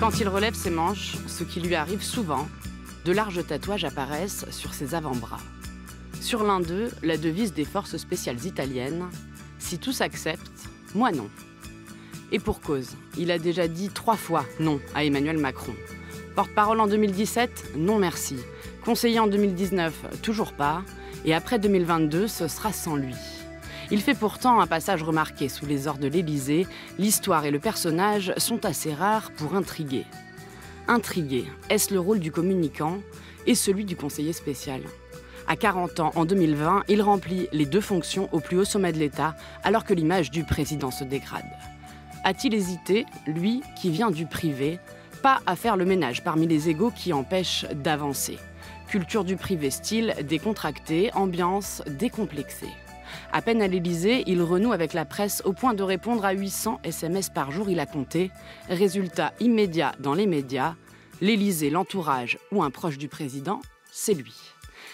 Quand il relève ses manches, ce qui lui arrive souvent, de larges tatouages apparaissent sur ses avant-bras. Sur l'un d'eux, la devise des forces spéciales italiennes Si tous acceptent, moi non. Et pour cause, il a déjà dit trois fois non à Emmanuel Macron. Porte-parole en 2017, non merci. Conseiller en 2019, toujours pas. Et après 2022, ce sera sans lui. Il fait pourtant un passage remarqué sous les ors de l'Élysée. L'histoire et le personnage sont assez rares pour intriguer. Intriguer, est-ce le rôle du communicant et celui du conseiller spécial à 40 ans, en 2020, il remplit les deux fonctions au plus haut sommet de l'État, alors que l'image du président se dégrade. A-t-il hésité, lui, qui vient du privé, pas à faire le ménage parmi les égaux qui empêchent d'avancer Culture du privé, style décontracté, ambiance décomplexée. À peine à l'Élysée, il renoue avec la presse au point de répondre à 800 SMS par jour, il a compté. Résultat immédiat dans les médias, l'Élysée, l'entourage ou un proche du président, c'est lui.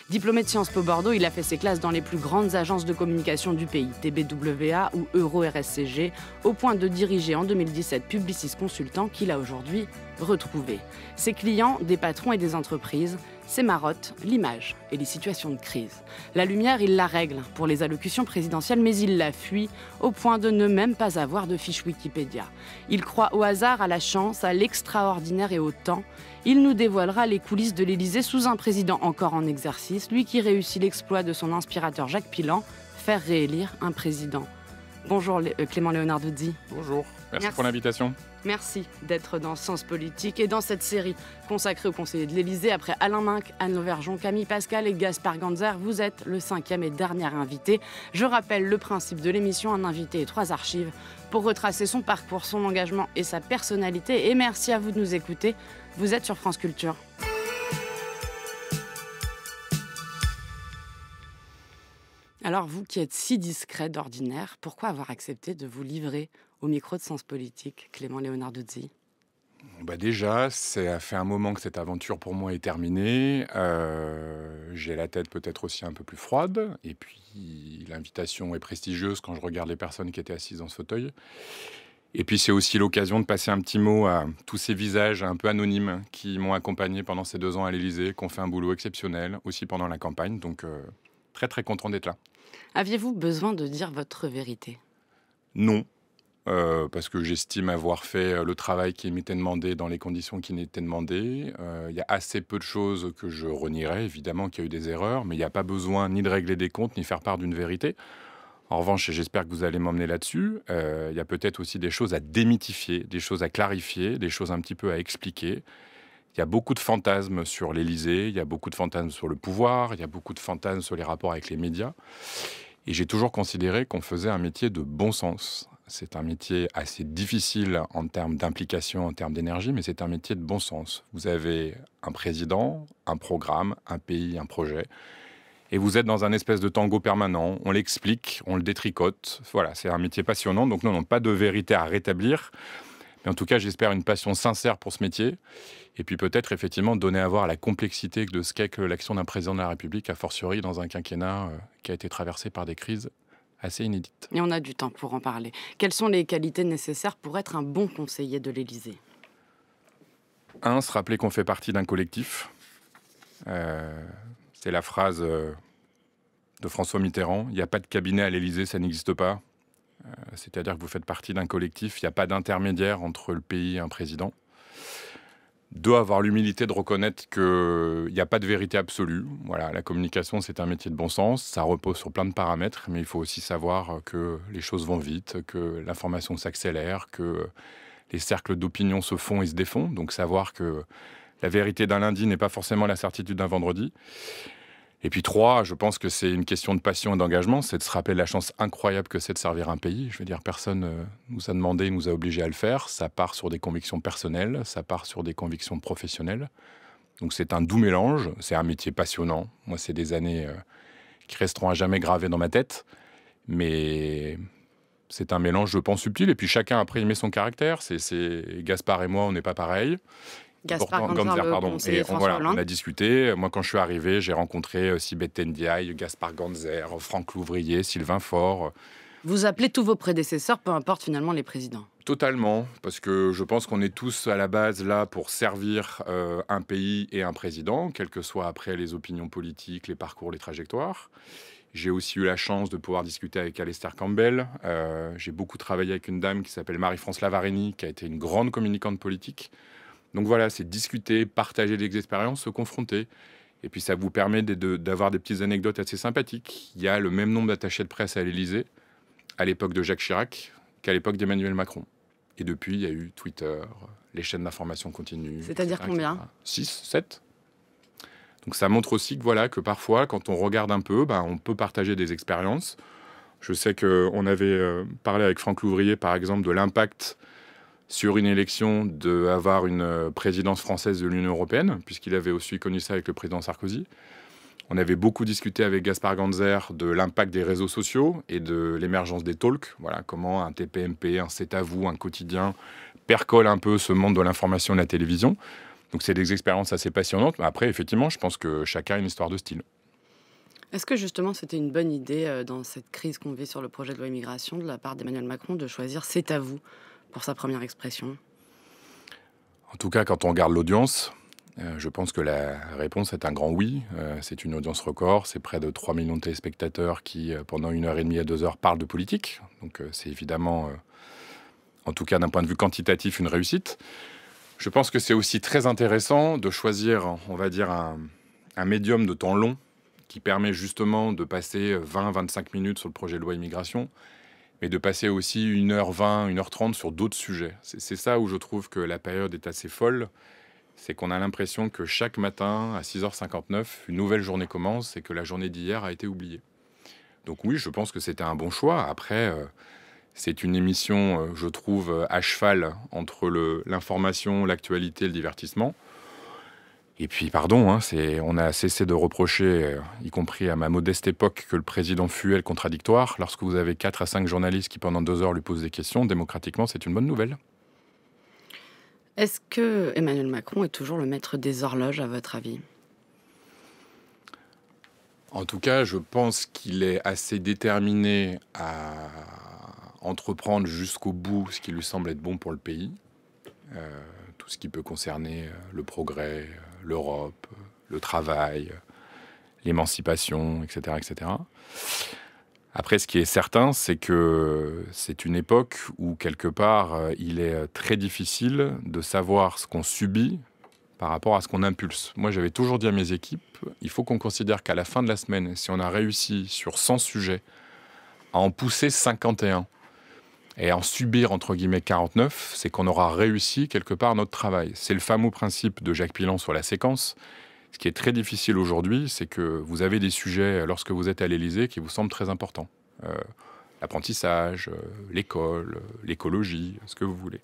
Diplômé de Sciences Po Bordeaux, il a fait ses classes dans les plus grandes agences de communication du pays, TBWA ou Euro-RSCG, au point de diriger en 2017 Publicis Consultant qu'il a aujourd'hui retrouvé. Ses clients, des patrons et des entreprises, ses marottes, l'image et les situations de crise. La lumière, il la règle pour les allocutions présidentielles, mais il la fuit au point de ne même pas avoir de fiche Wikipédia. Il croit au hasard, à la chance, à l'extraordinaire et au temps. Il nous dévoilera les coulisses de l'Élysée sous un président encore en exercice, lui qui réussit l'exploit de son inspirateur Jacques Pilan, faire réélire un président. Bonjour euh, Clément Léonard Zi. Bonjour, merci. pour l'invitation. Merci d'être dans Sens Politique et dans cette série consacrée au conseiller de l'Élysée. Après Alain Minck, Anne Lauvergeon, Camille Pascal et Gaspard Ganzer, vous êtes le cinquième et dernier invité. Je rappelle le principe de l'émission, un invité et trois archives pour retracer son parcours, son engagement et sa personnalité. Et merci à vous de nous écouter. Vous êtes sur France Culture. Alors vous qui êtes si discret d'ordinaire, pourquoi avoir accepté de vous livrer au micro de Sens Politique, Clément Léonard Duzzi bah déjà, ça fait un moment que cette aventure pour moi est terminée. Euh, j'ai la tête peut-être aussi un peu plus froide. Et puis, l'invitation est prestigieuse quand je regarde les personnes qui étaient assises dans ce fauteuil. Et puis, c'est aussi l'occasion de passer un petit mot à tous ces visages un peu anonymes qui m'ont accompagné pendant ces deux ans à l'Élysée, qui ont fait un boulot exceptionnel, aussi pendant la campagne. Donc, euh, très, très content d'être là. Aviez-vous besoin de dire votre vérité Non, euh, parce que j'estime avoir fait euh, le travail qui m'était demandé dans les conditions qui m'étaient demandées. Euh, il y a assez peu de choses que je renierais, évidemment qu'il y a eu des erreurs, mais il n'y a pas besoin ni de régler des comptes, ni faire part d'une vérité. En revanche, et j'espère que vous allez m'emmener là-dessus, il y a peut-être aussi des choses à démythifier, des choses à clarifier, des choses un petit peu à expliquer. Il y a beaucoup de fantasmes sur l'Élysée, il y a beaucoup de fantasmes sur le pouvoir, il y a beaucoup de fantasmes sur les rapports avec les médias. Et j'ai toujours considéré qu'on faisait un métier de bon sens. C'est un métier assez difficile en termes d'implication, en termes d'énergie, mais c'est un métier de bon sens. Vous avez un président, un programme, un pays, un projet, et vous êtes dans un espèce de tango permanent. On l'explique, on le détricote. Voilà, c'est un métier passionnant. Donc non, non, pas de vérité à rétablir. Mais en tout cas, j'espère une passion sincère pour ce métier. Et puis peut-être effectivement donner à voir la complexité de ce qu'est que l'action d'un président de la République, a fortiori dans un quinquennat euh, qui a été traversé par des crises assez inédite. Et on a du temps pour en parler. Quelles sont les qualités nécessaires pour être un bon conseiller de l'Élysée Un, se rappeler qu'on fait partie d'un collectif. Euh, c'est la phrase euh, de François Mitterrand. Il n'y a pas de cabinet à l'Élysée, ça n'existe pas. Euh, c'est-à-dire que vous faites partie d'un collectif. Il n'y a pas d'intermédiaire entre le pays et un président. Deux, avoir l'humilité de reconnaître qu'il n'y a pas de vérité absolue. Voilà, la communication, c'est un métier de bon sens. Ça repose sur plein de paramètres, mais il faut aussi savoir que les choses vont vite, que l'information s'accélère, que les cercles d'opinion se font et se défont. Donc, savoir que la vérité d'un lundi n'est pas forcément la certitude d'un vendredi. Et puis trois, je pense que c'est une question de passion et d'engagement, c'est de se rappeler la chance incroyable que c'est de servir un pays. Je veux dire, personne euh, nous a demandé, nous a obligé à le faire. Ça part sur des convictions personnelles, ça part sur des convictions professionnelles. Donc c'est un doux mélange, c'est un métier passionnant. Moi, c'est des années euh, qui resteront à jamais gravées dans ma tête, mais c'est un mélange, je pense, subtil. Et puis chacun a pris son caractère. C'est Gaspard et moi, on n'est pas pareil. Gaspard Ganzer, pardon. on, a discuté. Moi, quand je suis arrivé, j'ai rencontré euh, Sibeth Tendiaï, Gaspard Ganzer, Franck Louvrier, Sylvain Faure. Vous appelez tous vos prédécesseurs, peu importe finalement les présidents. Totalement, parce que je pense qu'on est tous à la base là pour servir euh, un pays et un président, quelles que soient après les opinions politiques, les parcours, les trajectoires. J'ai aussi eu la chance de pouvoir discuter avec Alistair Campbell. Euh, j'ai beaucoup travaillé avec une dame qui s'appelle Marie-France Lavarini, qui a été une grande communicante politique. Donc voilà, c'est discuter, partager des expériences, se confronter. Et puis ça vous permet d'avoir des petites anecdotes assez sympathiques. Il y a le même nombre d'attachés de presse à l'Élysée, à l'époque de Jacques Chirac, qu'à l'époque d'Emmanuel Macron. Et depuis, il y a eu Twitter, les chaînes d'information continue. C'est-à-dire combien 6, 7 donc ça montre aussi que voilà que parfois, quand on regarde un peu, ben, on peut partager des expériences. Je sais qu'on avait euh, parlé avec Franck Louvrier, par exemple, de l'impact sur une élection d'avoir une euh, présidence française de l'Union européenne, puisqu'il avait aussi connu ça avec le président Sarkozy. On avait beaucoup discuté avec Gaspard Ganzer de l'impact des réseaux sociaux et de l'émergence des talks. Voilà comment un TPMP, un C'est à vous, un quotidien percole un peu ce monde de l'information et de la télévision. Donc c'est des expériences assez passionnantes. Mais après, effectivement, je pense que chacun a une histoire de style. Est-ce que justement c'était une bonne idée euh, dans cette crise qu'on vit sur le projet de loi immigration de la part d'Emmanuel Macron de choisir C'est à vous pour sa première expression. En tout cas, quand on regarde l'audience, euh, je pense que la réponse est un grand oui. Euh, c'est une audience record. C'est près de 3 millions de téléspectateurs qui, euh, pendant une heure et demie à deux heures, parlent de politique. Donc c'est évidemment, en tout cas d'un point de vue quantitatif, une réussite. Je pense que c'est aussi très intéressant de choisir, on va dire, un, un médium de temps long qui permet justement de passer 20-25 minutes sur le projet de loi immigration mais de passer aussi 1h20, 1h30 sur d'autres sujets. C'est ça où je trouve que la période est assez folle. C'est qu'on a l'impression que chaque matin, à 6h59, une nouvelle journée commence et que la journée d'hier a été oubliée. Donc oui, je pense que c'était un bon choix. Après, euh, c'est une émission, euh, je trouve, à cheval entre l'information, l'actualité, le divertissement. Et puis, pardon, hein, c'est, on a cessé de reprocher, euh, y compris à ma modeste époque, que le président fût le contradictoire. Lorsque vous avez 4 à 5 journalistes qui, pendant deux heures, lui posent des questions, démocratiquement, c'est une bonne nouvelle. Est-ce que Emmanuel Macron est toujours le maître des horloges, à votre avis En tout cas, je pense qu'il est assez déterminé à entreprendre jusqu'au bout ce qui lui semble être bon pour le pays. Euh, tout ce qui peut concerner euh, le progrès, l'Europe, le travail, l'émancipation, etc., etc. Après, ce qui est certain, c'est que c'est une époque où, quelque part, euh, il est très difficile de savoir ce qu'on subit par rapport à ce qu'on impulse. Moi, j'avais toujours dit à mes équipes, il faut qu'on considère qu'à la fin de la semaine, si on a réussi sur 100 sujets à en pousser 51, et en subir entre guillemets 49, c'est qu'on aura réussi quelque part notre travail. C'est le fameux principe de Jacques Pilon sur la séquence. Ce qui est très difficile aujourd'hui, c'est que vous avez des sujets lorsque vous êtes à l'Élysée qui vous semblent très importants. Euh, l'apprentissage, euh, l'école, euh, l'écologie, ce que vous voulez.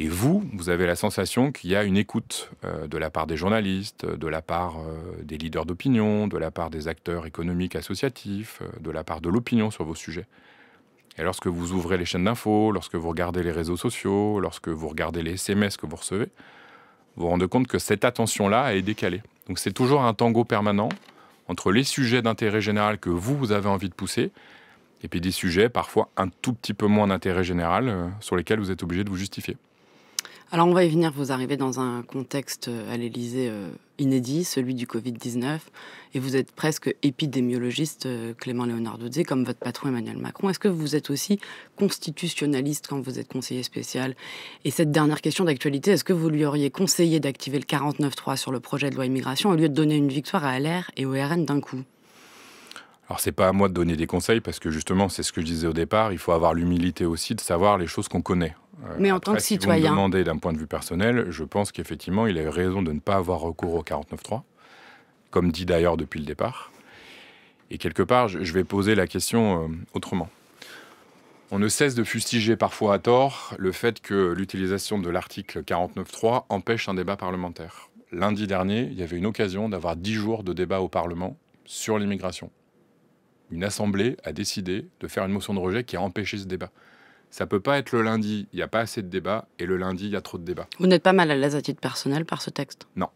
Et vous, vous avez la sensation qu'il y a une écoute de la part des journalistes, de la part des leaders d'opinion, de la part des acteurs économiques associatifs, de la part de l'opinion sur vos sujets. Et lorsque vous ouvrez les chaînes d'infos, lorsque vous regardez les réseaux sociaux, lorsque vous regardez les SMS que vous recevez, vous vous rendez compte que cette attention-là est décalée. Donc c'est toujours un tango permanent entre les sujets d'intérêt général que vous, avez envie de pousser, et puis des sujets parfois un tout petit peu moins d'intérêt général euh, sur lesquels vous êtes obligé de vous justifier. Alors on va y venir, vous arrivez dans un contexte euh, à l'Élysée euh, inédit, celui du Covid-19, et vous êtes presque épidémiologiste, euh, Clément Léonard Doudzé, comme votre patron Emmanuel Macron. Est-ce que vous êtes aussi constitutionnaliste quand vous êtes conseiller spécial Et cette dernière question d'actualité, est-ce que vous lui auriez conseillé d'activer le 49.3 sur le projet de loi immigration au lieu de donner une victoire à LR et au RN d'un coup alors c'est pas à moi de donner des conseils parce que justement c'est ce que je disais au départ, il faut avoir l'humilité aussi de savoir les choses qu'on connaît. Mais en tant que si citoyen. Vous d'un point de vue personnel, je pense qu'effectivement, il a eu raison de ne pas avoir recours au 49.3, comme dit d'ailleurs depuis le départ. Et quelque part, je vais poser la question euh, autrement. On ne cesse de fustiger parfois à tort le fait que l'utilisation de l'article 49.3 empêche un débat parlementaire. Lundi dernier, il y avait une occasion d'avoir dix jours de débat au Parlement sur l'immigration. Une assemblée a décidé de faire une motion de rejet qui a empêché ce débat. Ça peut pas être le lundi, il n'y a pas assez de débats, et le lundi, il y a trop de débats. Vous n'êtes pas mal à l'aise à titre personnel par ce texte Non.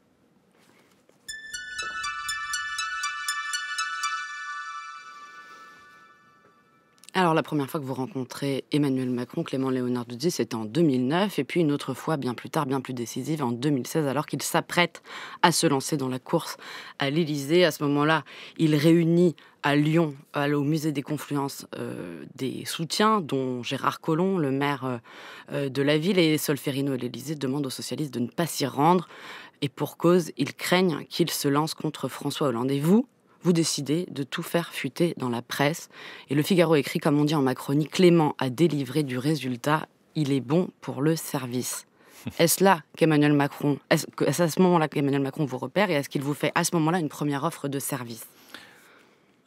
Alors, la première fois que vous rencontrez Emmanuel Macron, Clément Léonard de c'était en 2009, et puis une autre fois, bien plus tard, bien plus décisive, en 2016, alors qu'il s'apprête à se lancer dans la course à l'Élysée. À ce moment-là, il réunit à Lyon, au musée des Confluences, euh, des soutiens, dont Gérard Collomb, le maire euh, euh, de la ville, et Solferino et l'Élysée demandent aux socialistes de ne pas s'y rendre. Et pour cause, ils craignent qu'ils se lancent contre François Hollande. Et vous, vous décidez de tout faire fuiter dans la presse. Et le Figaro écrit, comme on dit en Macronie, Clément a délivré du résultat, il est bon pour le service. Est-ce là qu'Emmanuel Macron, est-ce à ce moment-là qu'Emmanuel Macron vous repère et est-ce qu'il vous fait à ce moment-là une première offre de service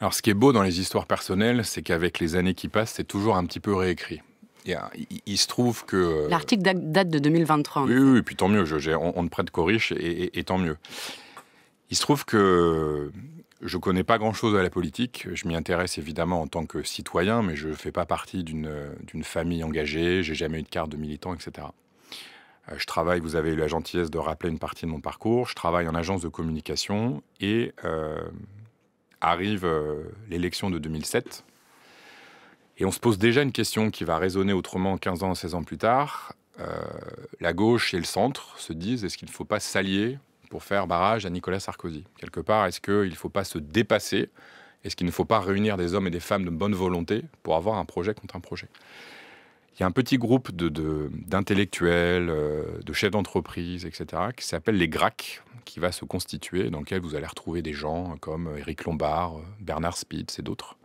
alors ce qui est beau dans les histoires personnelles, c'est qu'avec les années qui passent, c'est toujours un petit peu réécrit. Et, hein, il, se trouve que... Euh, L'article date de 2023. Oui, oui, et puis tant mieux, on, ne prête qu'aux riches, et, tant mieux. Il se trouve que je ne connais pas grand-chose à la politique. Je m'y intéresse évidemment en tant que citoyen, mais je ne fais pas partie d'une famille engagée. J'ai jamais eu de carte de militant, etc. Euh, je travaille, vous avez eu la gentillesse de rappeler une partie de mon parcours. Je travaille en agence de communication et euh, arrive euh, l'élection de 2007. Et on se pose déjà une question qui va résonner autrement 15 ans, 16 ans plus tard. Euh, la gauche et le centre se disent est-ce qu'il ne faut pas s'allier pour faire barrage à Nicolas Sarkozy Quelque part, est-ce qu'il ne faut pas se dépasser Est-ce qu'il ne faut pas réunir des hommes et des femmes de bonne volonté pour avoir un projet contre un projet il y a un petit groupe d'intellectuels, de, de, euh, de, chefs d'entreprise, etc., qui s'appelle les GRAC, qui va se constituer, dans lequel vous allez retrouver des gens comme euh, Éric Lombard, euh, Bernard Spitz et d'autres.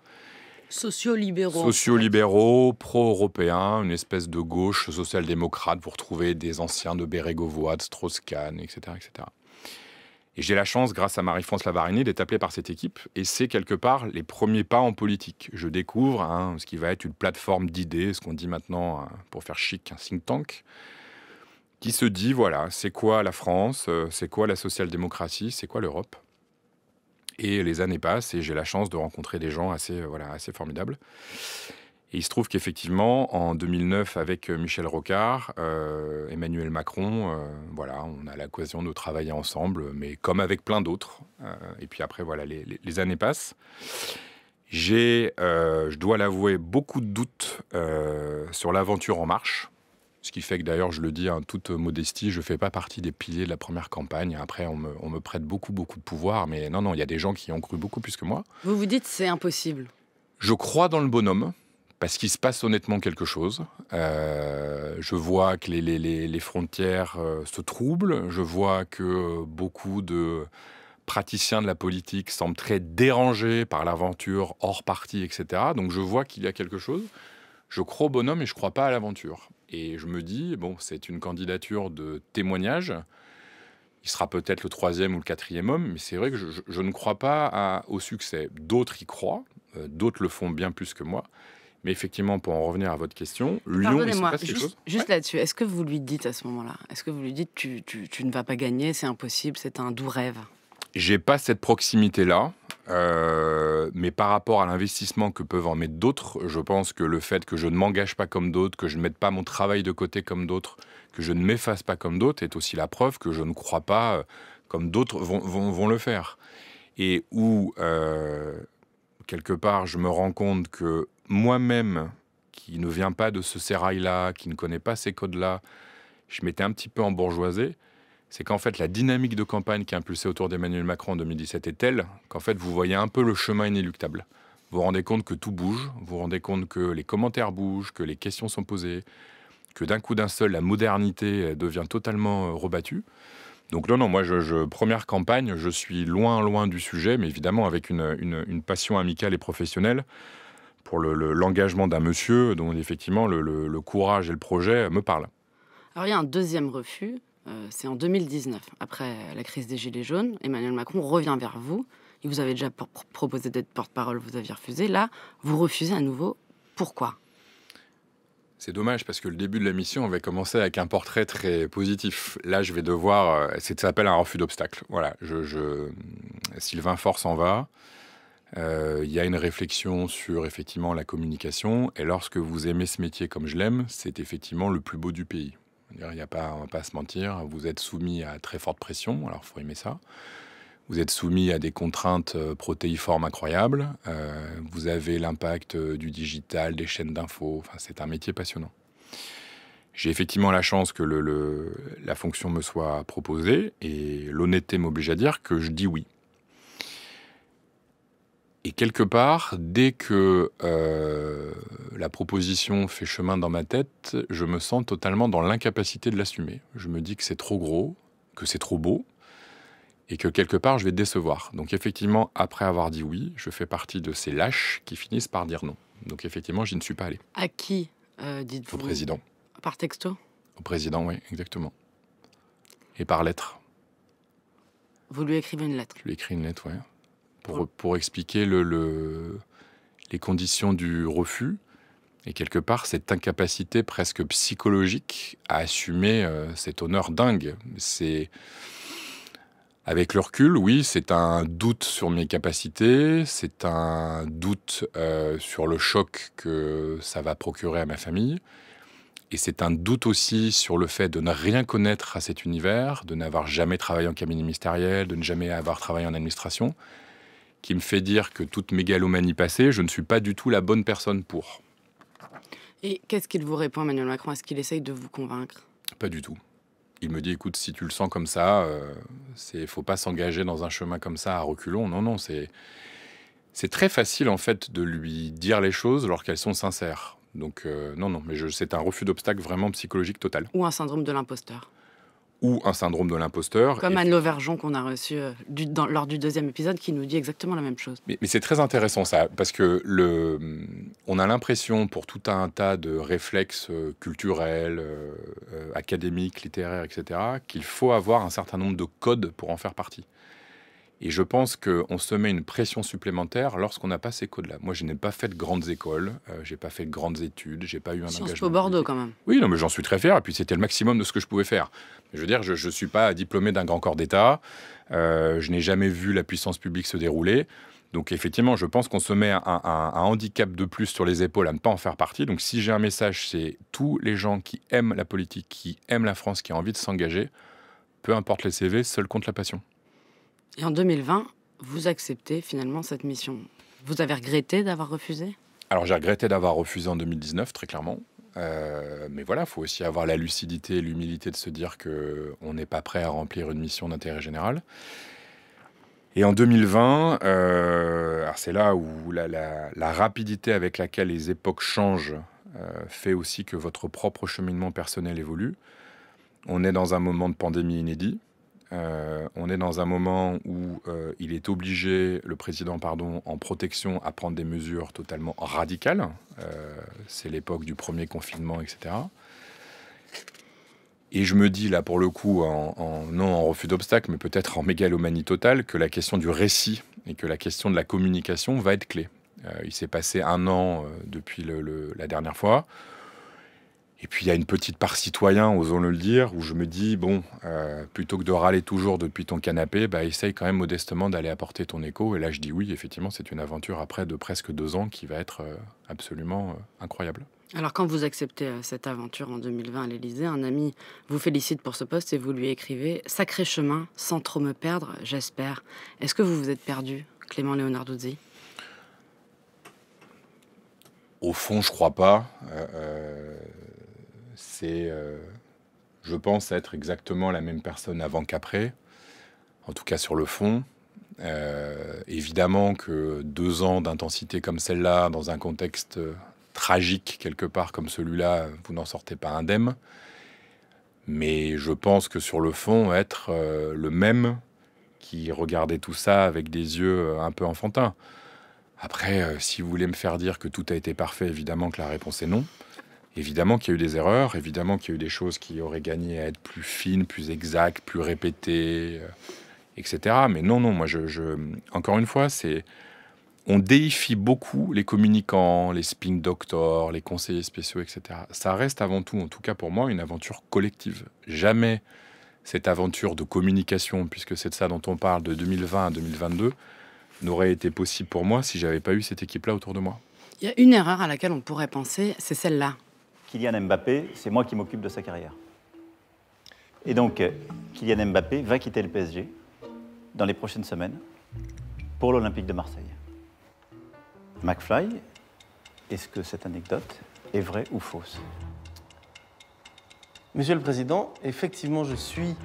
Sociolibéraux. Sociolibéraux, pro-européens, une espèce de gauche social-démocrate. Vous retrouvez des anciens de Bérégovoy, de Strauss-Kahn, etc., etc. Et j'ai la chance, grâce à Marie-France Lavarini, d'être appelé par cette équipe. Et c'est quelque part les premiers pas en politique. Je découvre hein, ce qui va être une plateforme d'idées, ce qu'on dit maintenant hein, pour faire chic, un think tank, qui se dit voilà, c'est quoi la France, euh, c'est quoi la social-démocratie, c'est quoi l'Europe. Et les années passent et j'ai la chance de rencontrer des gens assez, euh, voilà, assez formidables. Et il se trouve qu'effectivement, en 2009, avec euh, Michel Rocard, euh, Emmanuel Macron, euh, voilà, on a l'occasion de travailler ensemble, mais comme avec plein d'autres. et puis après, voilà, les, années passent. J'ai, je dois l'avouer, beaucoup de doutes sur l'aventure en marche. Ce qui fait que d'ailleurs, je le dis en toute modestie, je ne fais pas partie des piliers de la première campagne. Après, on me, prête beaucoup, beaucoup de pouvoir. Mais non, non, il y a des gens qui ont cru beaucoup plus que moi. Vous vous dites, c'est impossible. Je crois dans le bonhomme parce qu'il se passe honnêtement quelque chose. Euh, je vois que les, frontières euh, se troublent, je vois que beaucoup de praticiens de la politique semblent très dérangés par l'aventure hors parti, etc. Donc je vois qu'il y a quelque chose. Je crois au bonhomme et je ne crois pas à l'aventure. Et je me dis, bon, c'est une candidature de témoignage. Il sera peut-être le troisième ou le quatrième homme, mais c'est vrai que je, ne crois pas au succès. D'autres y croient, euh, d'autres le font bien plus que moi. Mais effectivement, pour en revenir à votre question, Lyon, il quelque chose. Juste là-dessus, est-ce que vous lui dites à ce moment-là Est-ce que vous lui dites tu, tu, ne vas pas gagner, c'est impossible, c'est un doux rêve J'ai pas cette proximité-là. Euh, mais par rapport à l'investissement que peuvent en mettre d'autres, je pense que le fait que je ne m'engage pas comme d'autres, que je ne mette pas mon travail de côté comme d'autres, que je ne m'efface pas comme d'autres, est aussi la preuve que je ne crois pas euh, comme d'autres vont, le faire. Et où, euh, quelque part, je me rends compte que moi-même, qui ne vient pas de ce sérail-là, qui ne connaît pas ces codes-là, je m'étais un petit peu embourgeoisé, c'est qu'en fait, la dynamique de campagne qui a impulsé autour d'Emmanuel Macron en 2017 est telle qu'en fait, vous voyez un peu le chemin inéluctable. Vous vous rendez compte que tout bouge, vous vous rendez compte que les commentaires bougent, que les questions sont posées, que d'un coup d'un seul, la modernité devient totalement euh, rebattue. Donc non, non, moi, première campagne, je suis loin, loin du sujet, mais évidemment avec une passion amicale et professionnelle pour l'engagement d'un monsieur dont effectivement le, courage et le projet me parlent. Alors il y a un deuxième refus, euh, c'est en 2019, après la crise des Gilets jaunes, Emmanuel Macron revient vers vous. Il vous avait déjà proposé d'être porte-parole, vous aviez refusé. Là, vous refusez à nouveau. Pourquoi c'est dommage parce que le début de la mission, avait commencé avec un portrait très positif. Là, je vais devoir. Euh, ça s'appelle un refus d'obstacle. Voilà. Je, Sylvain force s'en va il euh, y a une réflexion sur effectivement la communication. Et lorsque vous aimez ce métier comme je l'aime, c'est effectivement le plus beau du pays. Il n'y a pas, pas à se mentir, vous êtes soumis à très forte pression, alors faut aimer ça. Vous êtes soumis à des contraintes euh, protéiformes incroyables. Euh, vous avez l'impact du digital, des chaînes d'infos. Enfin, c'est un métier passionnant. J'ai effectivement la chance que la fonction me soit proposée et l'honnêteté m'oblige à dire que je dis oui. Et quelque part, dès que euh, la proposition fait chemin dans ma tête, je me sens totalement dans l'incapacité de l'assumer. Je me dis que c'est trop gros, que c'est trop beau, et que quelque part, je vais décevoir. Donc effectivement, après avoir dit oui, je fais partie de ces lâches qui finissent par dire non. Donc effectivement, je ne suis pas allé. À qui, euh, dites-vous Au président. Par texto Au président, oui, exactement. Et par lettre. Vous lui écrivez une lettre Je lui écris une lettre, oui pour, expliquer les conditions du refus et quelque part cette incapacité presque psychologique à assumer euh, cet honneur dingue. C'est avec le recul, oui, c'est un doute sur mes capacités, c'est un doute euh, sur le choc que ça va procurer à ma famille, et c'est un doute aussi sur le fait de ne rien connaître à cet univers, de n'avoir jamais travaillé en cabinet ministériel, de ne jamais avoir travaillé en administration qui me fait dire que toute mégalomanie passée, je ne suis pas du tout la bonne personne pour. Et qu'est-ce qu'il vous répond, Emmanuel Macron Est-ce qu'il essaye de vous convaincre Pas du tout. Il me dit, écoute, si tu le sens comme ça, euh, c'est faut pas s'engager dans un chemin comme ça à reculons. Non, non, c'est c'est très facile en fait de lui dire les choses alors qu'elles sont sincères. Donc euh, non, non, mais c'est un refus d'obstacle vraiment psychologique total. Ou un syndrome de l'imposteur ou un syndrome de l'imposteur. Comme Anne Lauvergeon qu'on a reçu euh, lors du deuxième épisode qui nous dit exactement la même chose. Mais, c'est très intéressant ça, parce que le, hum, on a l'impression pour tout un tas de réflexes euh, culturels, euh, académiques, littéraires, etc., qu'il faut avoir un certain nombre de codes pour en faire partie. Et je pense qu'on se met une pression supplémentaire lorsqu'on n'a pas ces codes-là. Moi, je n'ai pas fait de grandes écoles, euh, j'ai pas fait de grandes études, j'ai pas eu un Sciences engagement. Po Bordeaux, quand même. Oui, non, mais j'en suis très fier. Et puis, c'était le maximum de ce que je pouvais faire. Je veux dire, je ne suis pas diplômé d'un grand corps d'État. Euh, je n'ai jamais vu la puissance publique se dérouler. Donc effectivement, je pense qu'on se met un, un, handicap de plus sur les épaules à ne pas en faire partie. Donc si j'ai un message, c'est tous les gens qui aiment la politique, qui aiment la France, qui ont envie de s'engager, peu importe les CV, seul compte la passion. Et en 2020, vous acceptez finalement cette mission. Vous avez regretté d'avoir refusé Alors j'ai regretté d'avoir refusé en 2019, très clairement. Euh, mais voilà, il faut aussi avoir la lucidité et l'humilité de se dire qu'on n'est pas prêt à remplir une mission d'intérêt général. Et en 2020, euh, c'est là où la, rapidité avec laquelle les époques changent euh, fait aussi que votre propre cheminement personnel évolue. On est dans un moment de pandémie inédit. Euh, on est dans un moment où euh, il est obligé, le président, pardon, en protection, à prendre des mesures totalement radicales. Euh, c'est l'époque du premier confinement, etc. Et je me dis, là, pour le coup, non en refus d'obstacle, mais peut-être en mégalomanie totale, que la question du récit et que la question de la communication va être clé. il s'est passé un an depuis la dernière fois. Et puis il y a une petite part citoyen, osons le dire, où je me dis, bon, euh, plutôt que de râler toujours depuis ton canapé, bah, essaye quand même modestement d'aller apporter ton écho. Et là, je dis oui, effectivement, c'est une aventure après de presque deux ans qui va être euh, absolument euh, incroyable. Alors quand vous acceptez cette aventure en 2020 à l'Elysée, un ami vous félicite pour ce poste et vous lui écrivez ⁇ Sacré chemin, sans trop me perdre, j'espère ⁇ Est-ce que vous vous êtes perdu, Clément Léonarduzzi Au fond, je crois pas c'est, euh, je pense, être exactement la même personne avant qu'après, en tout cas sur le fond. Euh, évidemment que deux ans d'intensité comme celle-là, dans un contexte euh, tragique quelque part comme celui-là, vous n'en sortez pas indemne. Mais je pense que sur le fond, être le même qui regardait tout ça avec des yeux un peu enfantins. Après, si vous voulez me faire dire que tout a été parfait, évidemment que la réponse est non. Évidemment qu'il y a eu des erreurs, évidemment qu'il y a eu des choses qui auraient gagné à être plus fines, plus exactes, plus répétées, euh, etc. Mais non, non, moi, je, encore une fois, c'est on déifie beaucoup les communicants, les spin doctors, les conseillers spéciaux, etc. Ça reste avant tout, en tout cas pour moi, une aventure collective. Jamais cette aventure de communication, puisque c'est de ça dont on parle de 2020 à 2022, n'aurait été possible pour moi si j'avais pas eu cette équipe-là autour de moi. Il y a une erreur à laquelle on pourrait penser, c'est celle-là. Kylian Mbappé, c'est moi qui m'occupe de sa carrière. Et donc, euh, Kylian Mbappé va quitter le PSG dans les prochaines semaines pour l'Olympique de Marseille. McFly, est-ce que cette anecdote est vraie ou fausse Monsieur le Président, effectivement, je suis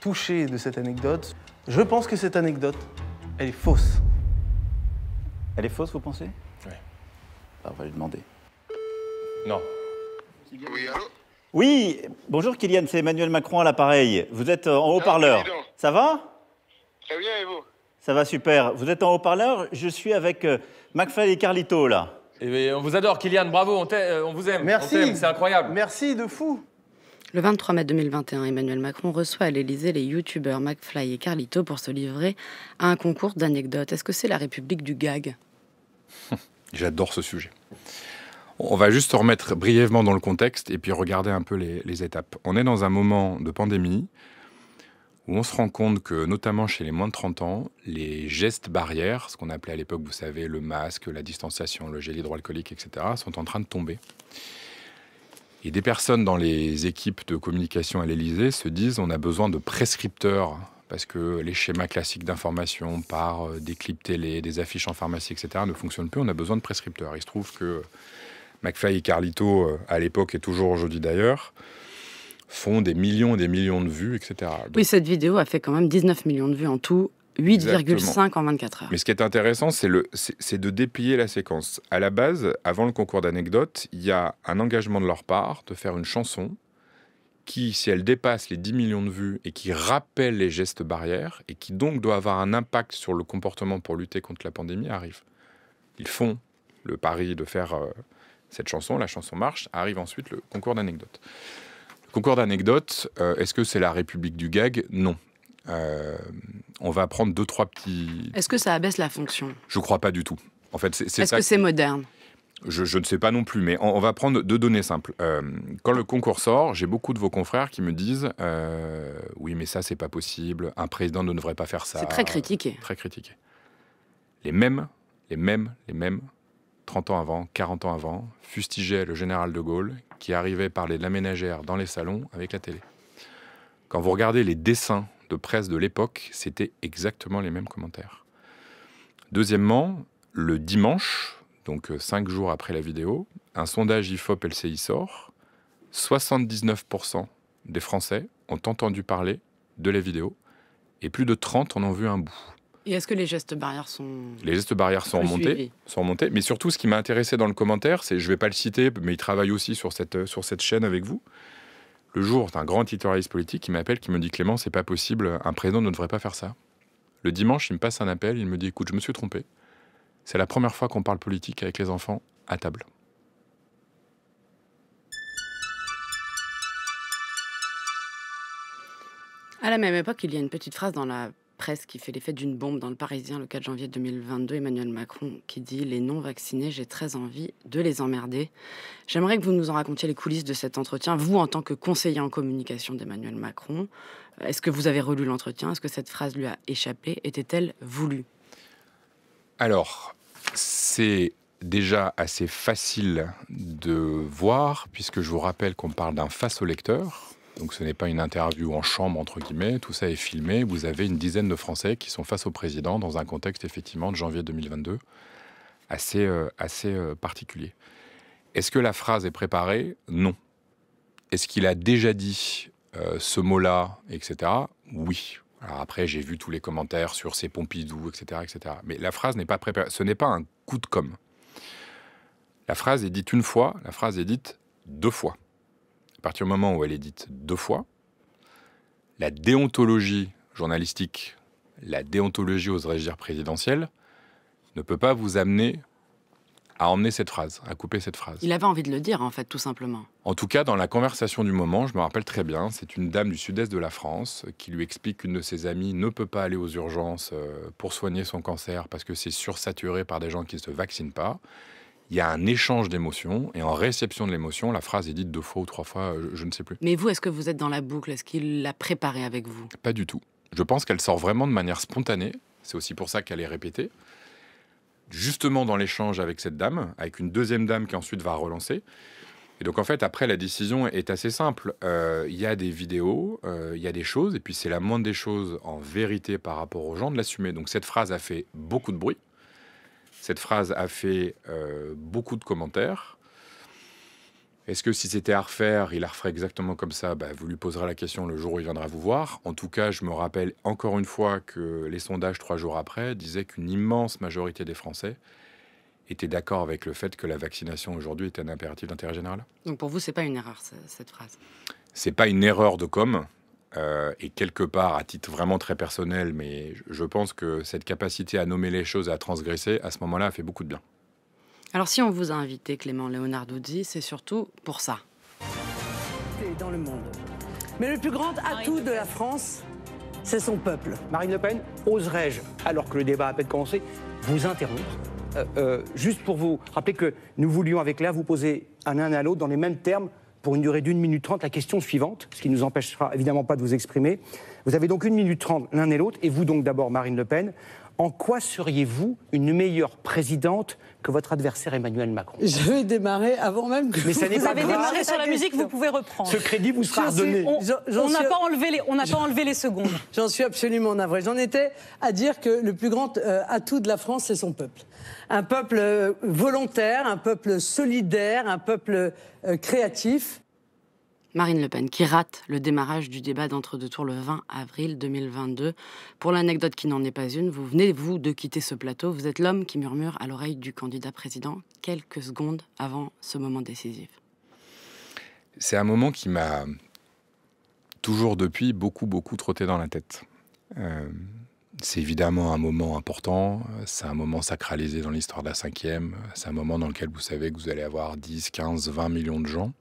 touché de cette anecdote. Je pense que cette anecdote, elle est fausse. Elle est fausse, vous pensez Oui. Bah, on va lui demander. Non, oui, Oui, bonjour Kylian, c'est Emmanuel Macron à l'appareil. Vous êtes euh, en ah, haut-parleur. Ça va Très bien, et vous Ça va super. Vous êtes en haut-parleur Je suis avec euh, McFly et Carlito, là. Eh on vous adore, Kylian, bravo, on, euh, vous aime. Merci. C'est incroyable. Merci de fou. Le 23 mai 2021, Emmanuel Macron reçoit à l'Elysée les youtubeurs McFly et Carlito pour se livrer à un concours d'anecdotes. Est-ce que c'est la République du gag J'adore ce sujet. On va juste remettre brièvement dans le contexte et puis regarder un peu les, étapes. On est dans un moment de pandémie où on se rend compte que, notamment chez les moins de 30 ans, les gestes barrières, ce qu'on appelait à l'époque, vous savez, le masque, la distanciation, le gel hydroalcoolique, etc., sont en train de tomber. Et des personnes dans les équipes de communication à l'Elysée se disent on a besoin de prescripteurs parce que les schémas classiques d'information par euh, des clips télé, des affiches en pharmacie, etc. ne fonctionnent plus. On a besoin de prescripteurs. Il se trouve que McFly et Carlito, euh, à l'époque et toujours aujourd'hui d'ailleurs, font des millions et des millions de vues, etc. oui, cette vidéo a fait quand même 19 millions de vues en tout, 8,5 en 24 heures. Mais ce qui est intéressant, c'est de déplier la séquence. À la base, avant le concours d'anecdotes, il y a un engagement de leur part de faire une chanson qui, si elle dépasse les 10 millions de vues et qui rappelle les gestes barrières et qui donc doit avoir un impact sur le comportement pour lutter contre la pandémie, arrive. Ils font le pari de faire... Euh, cette chanson, la chanson marche, arrive ensuite le concours d'anecdotes. Le concours d'anecdotes, euh, est-ce que c'est la République du gag Non. Euh, on va prendre deux, trois petits. Est-ce que ça abaisse la fonction Je crois pas du tout. En fait, c'est. Est-ce que, c'est moderne je, ne sais pas non plus, mais on, va prendre deux données simples. Euh, quand le concours sort, j'ai beaucoup de vos confrères qui me disent oui, mais ça, c'est pas possible. Un président ne devrait pas faire ça. C'est très critiqué. Très critiqué. Les mêmes, les mêmes, les mêmes 30 ans avant, 40 ans avant, fustigeait le général de Gaulle qui arrivait parler de la ménagère dans les salons avec la télé. Quand vous regardez les dessins de presse de l'époque, c'était exactement les mêmes commentaires. Deuxièmement, le dimanche, donc euh, cinq jours après la vidéo, un sondage IFOP-LCI sort. 79% des Français ont entendu parler de la vidéo et plus de 30 en ont vu un bout. Et est-ce que les gestes barrières sont Les gestes barrières sont remontés, sont remontés. Mais surtout, ce qui m'a intéressé dans le commentaire, c'est, je ne vais pas le citer, mais il travaille aussi sur cette, euh, sur cette chaîne avec vous. Le jour, un grand éditorialiste politique qui m'appelle, qui me dit Clément, c'est pas possible, un président ne devrait pas faire ça. Le dimanche, il me passe un appel, il me dit Écoute, je me suis trompé. C'est la première fois qu'on parle politique avec les enfants à table. À la même époque, il y a une petite phrase dans la presse qui fait l'effet d'une bombe dans le Parisien le 4 janvier 2022, Emmanuel Macron qui dit Les non-vaccinés, j'ai très envie de les emmerder. J'aimerais que vous nous en racontiez les coulisses de cet entretien, vous en tant que conseiller en communication d'Emmanuel Macron. Euh, est-ce que vous avez relu l'entretien Est-ce que cette phrase lui a échappé Était-elle voulue Alors, c'est déjà assez facile de voir, puisque je vous rappelle qu'on parle d'un face au lecteur donc ce n'est pas une interview en chambre, entre guillemets, tout ça est filmé. Vous avez une dizaine de Français qui sont face au président dans un contexte effectivement de janvier 2022 assez, euh, assez euh, particulier. Est-ce que la phrase est préparée Non. Est-ce qu'il a déjà dit euh, ce mot-là, etc. Oui. après, j'ai vu tous les commentaires sur ces Pompidou, etc., etc. Mais la phrase n'est pas préparée. Ce n'est pas un coup de com'. La phrase est dite une fois, la phrase est dite deux fois à partir du moment où elle est dite deux fois, la déontologie journalistique, la déontologie, aux je dire, présidentielle, ne peut pas vous amener à emmener cette phrase, à couper cette phrase. Il avait envie de le dire, en fait, tout simplement. En tout cas, dans la conversation du moment, je me rappelle très bien, c'est une dame du sud-est de la France qui lui explique qu'une de ses amies ne peut pas aller aux urgences euh, pour soigner son cancer parce que c'est sursaturé par des gens qui ne se vaccinent pas il y a un échange d'émotions, et en réception de l'émotion, la phrase est dite deux fois ou trois fois, euh, je, ne sais plus. Mais vous, est-ce que vous êtes dans la boucle Est-ce qu'il l'a préparée avec vous Pas du tout. Je pense qu'elle sort vraiment de manière spontanée, c'est aussi pour ça qu'elle est répétée. Justement dans l'échange avec cette dame, avec une deuxième dame qui ensuite va relancer. Et donc en fait, après, la décision est assez simple. Euh, il y a des vidéos, euh, il y a des choses, et puis c'est la moindre des choses en vérité par rapport aux gens de l'assumer. Donc cette phrase a fait beaucoup de bruit. Cette phrase a fait euh, beaucoup de commentaires. Est-ce que si c'était à refaire, il la referait exactement comme ça bah, Vous lui poserez la question le jour où il viendra vous voir. En tout cas, je me rappelle encore une fois que les sondages trois jours après disaient qu'une immense majorité des Français étaient d'accord avec le fait que la vaccination aujourd'hui était un impératif d'intérêt général. Donc pour vous, c'est pas une erreur cette phrase C'est pas une erreur de com. Euh, et quelque part, à titre vraiment très personnel, mais je pense que cette capacité à nommer les choses à transgresser, à ce moment-là, fait beaucoup de bien. Alors si on vous a invité, Clément Léonard c'est surtout pour ça. Dans le monde. Mais le plus grand atout de la France, c'est son peuple. Marine Le Pen, oserais-je, alors que le débat a peine commencé, vous interrompre euh, euh, juste pour vous rappeler que nous voulions avec là vous poser un, un à l'autre dans les mêmes termes pour une durée d'une minute trente la question suivante, ce qui ne nous empêchera évidemment pas de vous exprimer. Vous avez donc une minute trente l'un et l'autre, et vous donc d'abord Marine Le Pen, en quoi seriez-vous une meilleure présidente que votre adversaire Emmanuel Macron Je vais démarrer avant même que. Mais vous, ça n'est vous avez démarré sur la musique, vous pouvez reprendre. Ce crédit vous sera redonné. On n'a pas enlevé les, on pas enlevé les secondes. J'en suis absolument navré. J'en étais à dire que le plus grand euh, atout de la France, c'est son peuple. Un peuple euh, volontaire, un peuple solidaire, un peuple euh, créatif. Marine Le Pen, qui rate le démarrage du débat d'entre-deux tours le 20 avril 2022. Pour l'anecdote qui n'en est pas une, vous venez, vous, de quitter ce plateau. Vous êtes l'homme qui murmure à l'oreille du candidat président quelques secondes avant ce moment décisif. C'est un moment qui m'a toujours depuis beaucoup, beaucoup trotté dans la tête. Euh, c'est évidemment un moment important, c'est un moment sacralisé dans l'histoire de la cinquième, c'est un moment dans lequel vous savez que vous allez avoir 10, 15, 20 millions de gens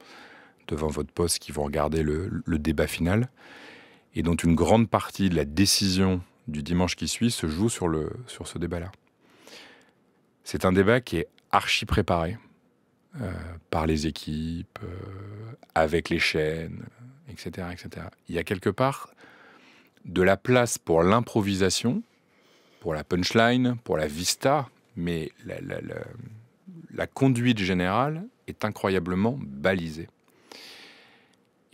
devant votre poste qui vont regarder le, débat final et dont une grande partie de la décision du dimanche qui suit se joue sur, le, sur ce débat-là. C'est un débat qui est archi préparé euh, par les équipes, euh, avec les chaînes, etc., etc. Il y a quelque part de la place pour l'improvisation, pour la punchline, pour la vista, mais la, la conduite générale est incroyablement balisée.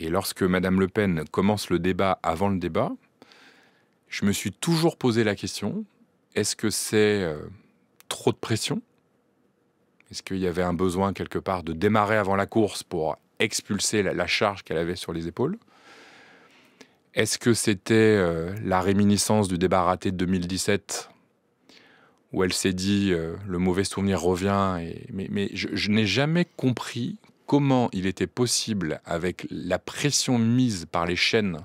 Et lorsque Madame Le Pen commence le débat avant le débat, je me suis toujours posé la question est-ce que c'est euh, trop de pression Est-ce qu'il y avait un besoin quelque part de démarrer avant la course pour expulser la, charge qu'elle avait sur les épaules Est-ce que c'était euh, la réminiscence du débat raté de 2017 où elle s'est dit euh, le mauvais souvenir revient et... mais, je, je n'ai jamais compris comment il était possible, avec la pression mise par les chaînes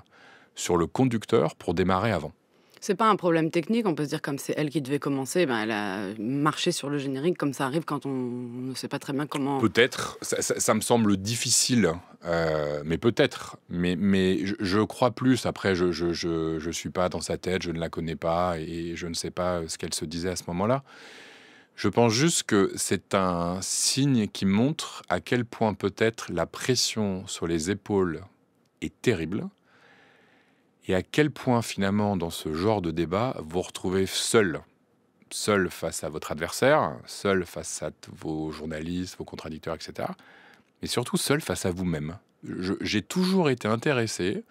sur le conducteur, pour démarrer avant. C'est pas un problème technique, on peut se dire comme c'est elle qui devait commencer, ben elle a marché sur le générique comme ça arrive quand on ne sait pas très bien comment. Peut-être, ça, me semble difficile, euh, mais peut-être. Mais, mais je, crois plus, après je je, suis pas dans sa tête, je ne la connais pas et je ne sais pas ce qu'elle se disait à ce moment-là. Je pense juste que c'est un signe qui montre à quel point peut-être la pression sur les épaules est terrible et à quel point finalement dans ce genre de débat vous retrouvez seul, seul face à votre adversaire, seul face à vos journalistes, vos contradicteurs, etc. Mais surtout seul face à vous-même. J'ai toujours été intéressé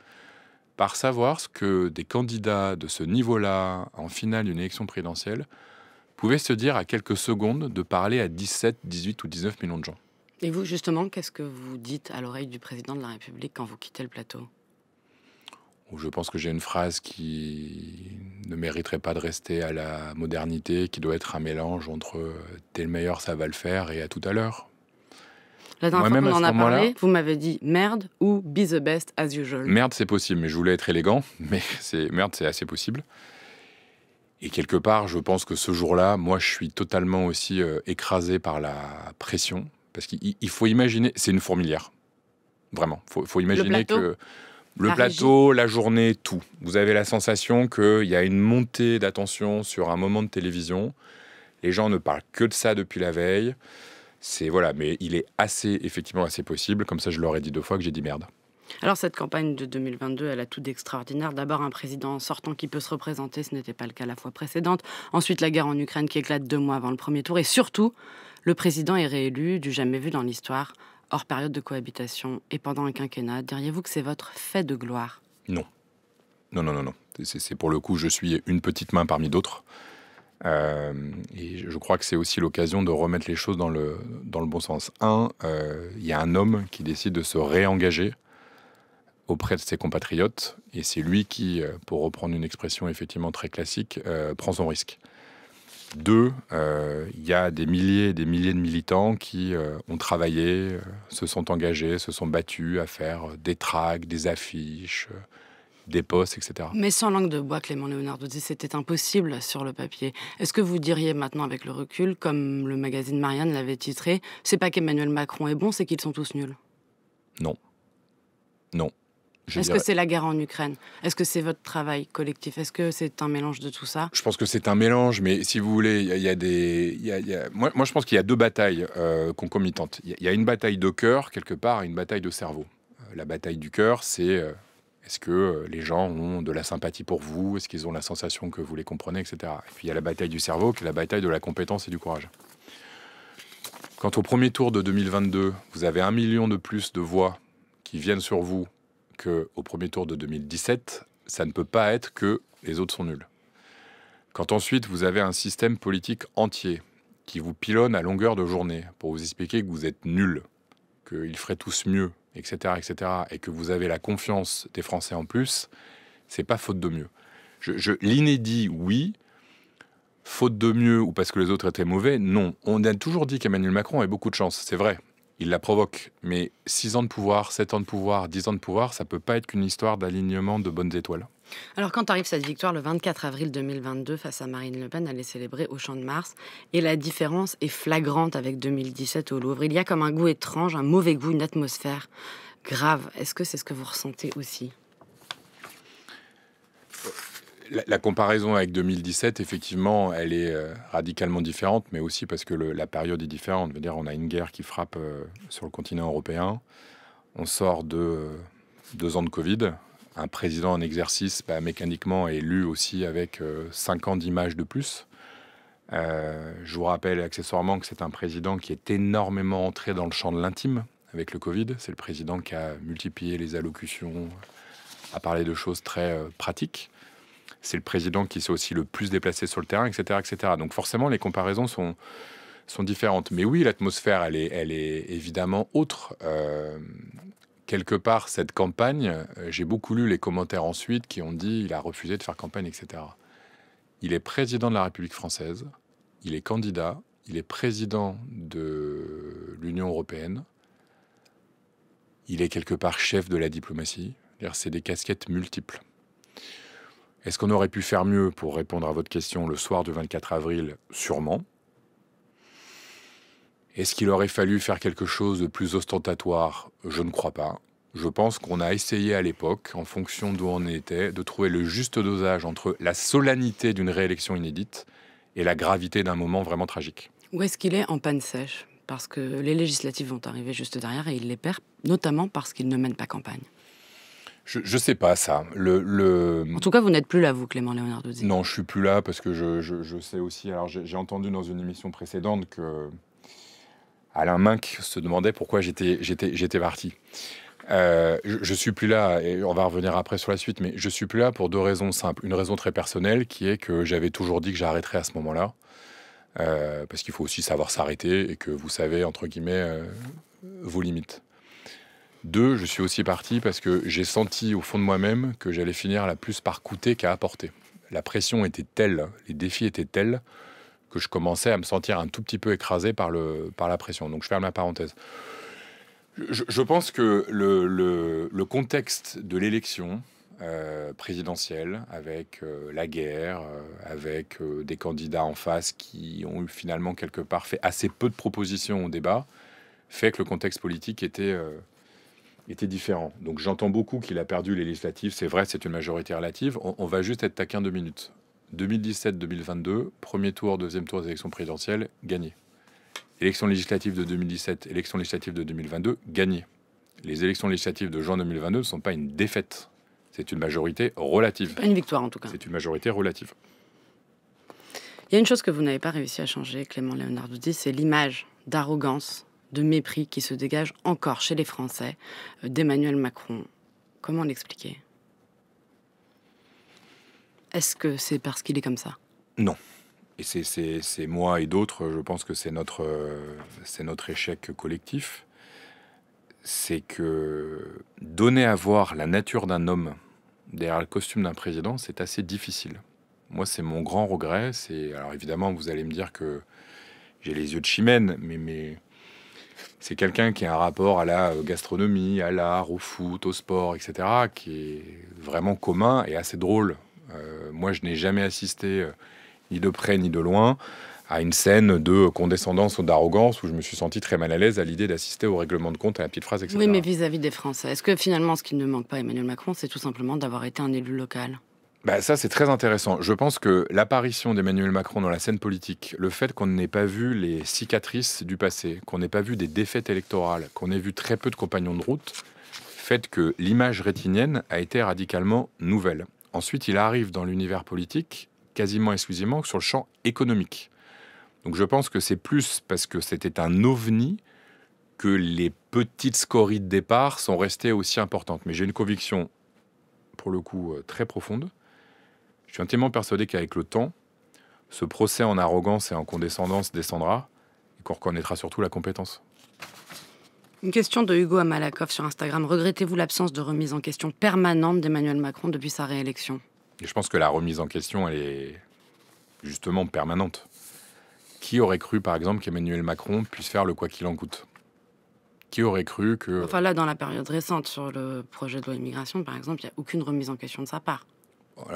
par savoir ce que des candidats de ce niveau-là, en finale d'une élection présidentielle, pouvait se dire à quelques secondes de parler à 17, 18 ou 19 millions de gens. Et vous, justement, qu'est-ce que vous dites à l'oreille du président de la République quand vous quittez le plateau Je pense que j'ai une phrase qui ne mériterait pas de rester à la modernité, qui doit être un mélange entre t'es le meilleur, ça va le faire, et à tout à l'heure. La dernière fois qu'on en a parlé, vous m'avez dit merde ou be the best as usual. Merde, c'est possible, mais je voulais être élégant, mais c'est merde, c'est assez possible. Et quelque part, je pense que ce jour-là, moi, je suis totalement aussi euh, écrasé par la pression. Parce qu'il faut imaginer, c'est une fourmilière. Vraiment. Il faut, imaginer que le plateau, la journée, tout. Vous avez la sensation qu'il y a une montée d'attention sur un moment de télévision. Les gens ne parlent que de ça depuis la veille. C'est voilà, mais il est assez, effectivement, assez possible. Comme ça, je l'aurais dit deux fois que j'ai dit merde. Alors cette campagne de 2022, elle a tout d'extraordinaire. D'abord un président sortant qui peut se représenter, ce n'était pas le cas la fois précédente. Ensuite la guerre en Ukraine qui éclate deux mois avant le premier tour. Et surtout, le président est réélu du jamais vu dans l'histoire, hors période de cohabitation et pendant un quinquennat. Diriez-vous que c'est votre fait de gloire Non. Non, non, non, non. C'est pour le coup, je suis une petite main parmi d'autres. Euh, et je crois que c'est aussi l'occasion de remettre les choses dans le, dans le bon sens. Un, euh, il y a un homme qui décide de se réengager auprès de ses compatriotes. Et c'est lui qui, euh, pour reprendre une expression effectivement très classique, euh, prend son risque. Deux, euh, il y a des milliers et des milliers de militants qui ont travaillé, se sont engagés, se sont battus à faire des tracts, des affiches, des postes, etc. Mais sans langue de bois, Clément Léonard vous dit c'était impossible sur le papier. Est-ce que vous diriez maintenant avec le recul, comme le magazine Marianne l'avait titré, c'est pas qu'Emmanuel Macron est bon, c'est qu'ils sont tous nuls Non. Non. Est-ce que c'est la guerre en Ukraine Est-ce que c'est votre travail collectif Est-ce que c'est un mélange de tout ça Je pense que c'est un mélange, mais si vous voulez, il y, a des. Moi, je pense qu'il y a deux batailles euh, concomitantes. Il y, a une bataille de cœur, quelque part, et une bataille de cerveau. Euh, la bataille du cœur, c'est. Euh, est-ce que les gens ont de la sympathie pour vous Est-ce qu'ils ont la sensation que vous les comprenez, etc. Et puis il y a la bataille du cerveau, qui est la bataille de la compétence et du courage. Quand au premier tour de 2022, vous avez un million de plus de voix qui viennent sur vous qu'au premier tour de 2017, ça ne peut pas être que les autres sont nuls. Quand ensuite vous avez un système politique entier qui vous pilonne à longueur de journée pour vous expliquer que vous êtes nuls, qu'ils feraient tous mieux, etc., etc., et que vous avez la confiance des Français en plus, c'est pas faute de mieux. Je, L'inédit, oui. Faute de mieux ou parce que les autres étaient mauvais, non. On a toujours dit qu'Emmanuel Macron avait beaucoup de chance, c'est vrai il la provoque. Mais 6 ans de pouvoir, 7 ans de pouvoir, 10 ans de pouvoir, ça peut pas être qu'une histoire d'alignement de bonnes étoiles. Alors quand arrive cette victoire le 24 avril 2022 face à Marine Le Pen, elle est célébrée au Champ de Mars et la différence est flagrante avec 2017 au Louvre. Il y a comme un goût étrange, un mauvais goût, une atmosphère grave. Est-ce que c'est ce que vous ressentez aussi la, comparaison avec 2017, effectivement, elle est euh, radicalement différente, mais aussi parce que la période est différente. dire, on a une guerre qui frappe euh, sur le continent européen. On sort de euh, deux ans de Covid. Un président en exercice, bah, mécaniquement, élu aussi avec cinq ans d'image de plus. je vous rappelle accessoirement que c'est un président qui est énormément entré dans le champ de l'intime avec le Covid. C'est le président qui a multiplié les allocutions, a parlé de choses très pratiques c'est le président qui s'est aussi le plus déplacé sur le terrain, etc., etc. Donc forcément, les comparaisons sont, sont différentes. Mais oui, l'atmosphère, elle est, évidemment autre. Euh, quelque part, cette campagne, euh, j'ai beaucoup lu les commentaires ensuite qui ont dit il a refusé de faire campagne, etc. Il est président de la République française, il est candidat, il est président de l'Union européenne, il est quelque part chef de la diplomatie. C'est des casquettes multiples. Est-ce qu'on aurait pu faire mieux pour répondre à votre question le soir du 24 avril Sûrement. Est-ce qu'il aurait fallu faire quelque chose de plus ostentatoire Je ne crois pas. Je pense qu'on a essayé à l'époque, en fonction d'où on était, de trouver le juste dosage entre la solennité d'une réélection inédite et la gravité d'un moment vraiment tragique. Où est-ce qu'il est en panne sèche Parce que les législatives vont arriver juste derrière et il les perd, notamment parce qu'il ne mène pas campagne. Je ne sais pas ça. Le, En tout cas, vous n'êtes plus là, vous, Clément Leonarduzzi. Non, je suis plus là parce que je, je, sais aussi. Alors, j'ai entendu dans une émission précédente que Alain Minck se demandait pourquoi j'étais parti. Euh, je, je, suis plus là, et on va revenir après sur la suite, mais je suis plus là pour deux raisons simples. Une raison très personnelle qui est que j'avais toujours dit que j'arrêterais à ce moment-là, euh, parce qu'il faut aussi savoir s'arrêter et que vous savez, entre guillemets, euh, vos limites. Deux, je suis aussi parti parce que j'ai senti au fond de moi-même que j'allais finir la plus par coûter qu'à apporter. La pression était telle, les défis étaient tels que je commençais à me sentir un tout petit peu écrasé par, le, par la pression. Donc je ferme la parenthèse. Je, pense que le, le, contexte de l'élection euh, présidentielle, avec euh, la guerre, euh, avec des candidats en face qui ont eu finalement quelque part fait assez peu de propositions au débat, fait que le contexte politique était était différent. Donc j'entends beaucoup qu'il a perdu les législatives, c'est vrai, c'est une majorité relative. On, va juste être taquin deux minutes. 2017-2022, premier tour, deuxième tour des élections présidentielles, gagné. Élections législatives de 2017, élections législatives de 2022, gagné. Les élections législatives de juin 2022 ne sont pas une défaite. C'est une majorité relative. Pas une victoire en tout cas. C'est une majorité relative. Il y a une chose que vous n'avez pas réussi à changer, Clément Léonard c'est l'image d'arrogance de mépris qui se dégage encore chez les Français euh, d'Emmanuel Macron. Comment l'expliquer Est-ce que c'est parce qu'il est comme ça Non. Et c'est moi et d'autres, je pense que c'est notre, euh, notre échec collectif. C'est que donner à voir la nature d'un homme derrière le costume d'un président, c'est assez difficile. Moi, c'est mon grand regret. C'est Alors évidemment, vous allez me dire que j'ai les yeux de chimène, mais, mais c'est quelqu'un qui a un rapport à la euh, gastronomie, à l'art, au foot, au sport, etc., qui est vraiment commun et assez drôle. Euh, moi, je n'ai jamais assisté, euh, ni de près ni de loin, à une scène de condescendance ou d'arrogance où je me suis senti très mal à l'aise à l'idée d'assister au règlement de compte à la petite phrase, etc. Oui, mais vis à -vis des Français, est-ce que finalement, ce qui ne manque pas à Emmanuel Macron, c'est tout simplement d'avoir été un élu local bah, ça, c'est très intéressant. Je pense que l'apparition d'Emmanuel Macron dans la scène politique, le fait qu'on n'ait pas vu les cicatrices du passé, qu'on n'ait pas vu des défaites électorales, qu'on ait vu très peu de compagnons de route, fait que l'image rétinienne a été radicalement nouvelle. Ensuite, il arrive dans l'univers politique quasiment exclusivement sur le champ économique. Donc je pense que c'est plus parce que c'était un ovni que les petites scories de départ sont restées aussi importantes. Mais j'ai une conviction, pour le coup, euh, très profonde je suis intimement persuadé qu'avec le temps, ce procès en arrogance et en condescendance descendra et qu'on reconnaîtra surtout la compétence. Une question de Hugo Amalakoff sur Instagram. Regrettez-vous l'absence de remise en question permanente d'Emmanuel Macron depuis sa réélection Je pense que la remise en question, elle est justement permanente. Qui aurait cru, par exemple, qu'Emmanuel Macron puisse faire le quoi qu'il en coûte Qui aurait cru que... Enfin là, dans la période récente, sur le projet de loi immigration, par exemple, il n'y a aucune remise en question de sa part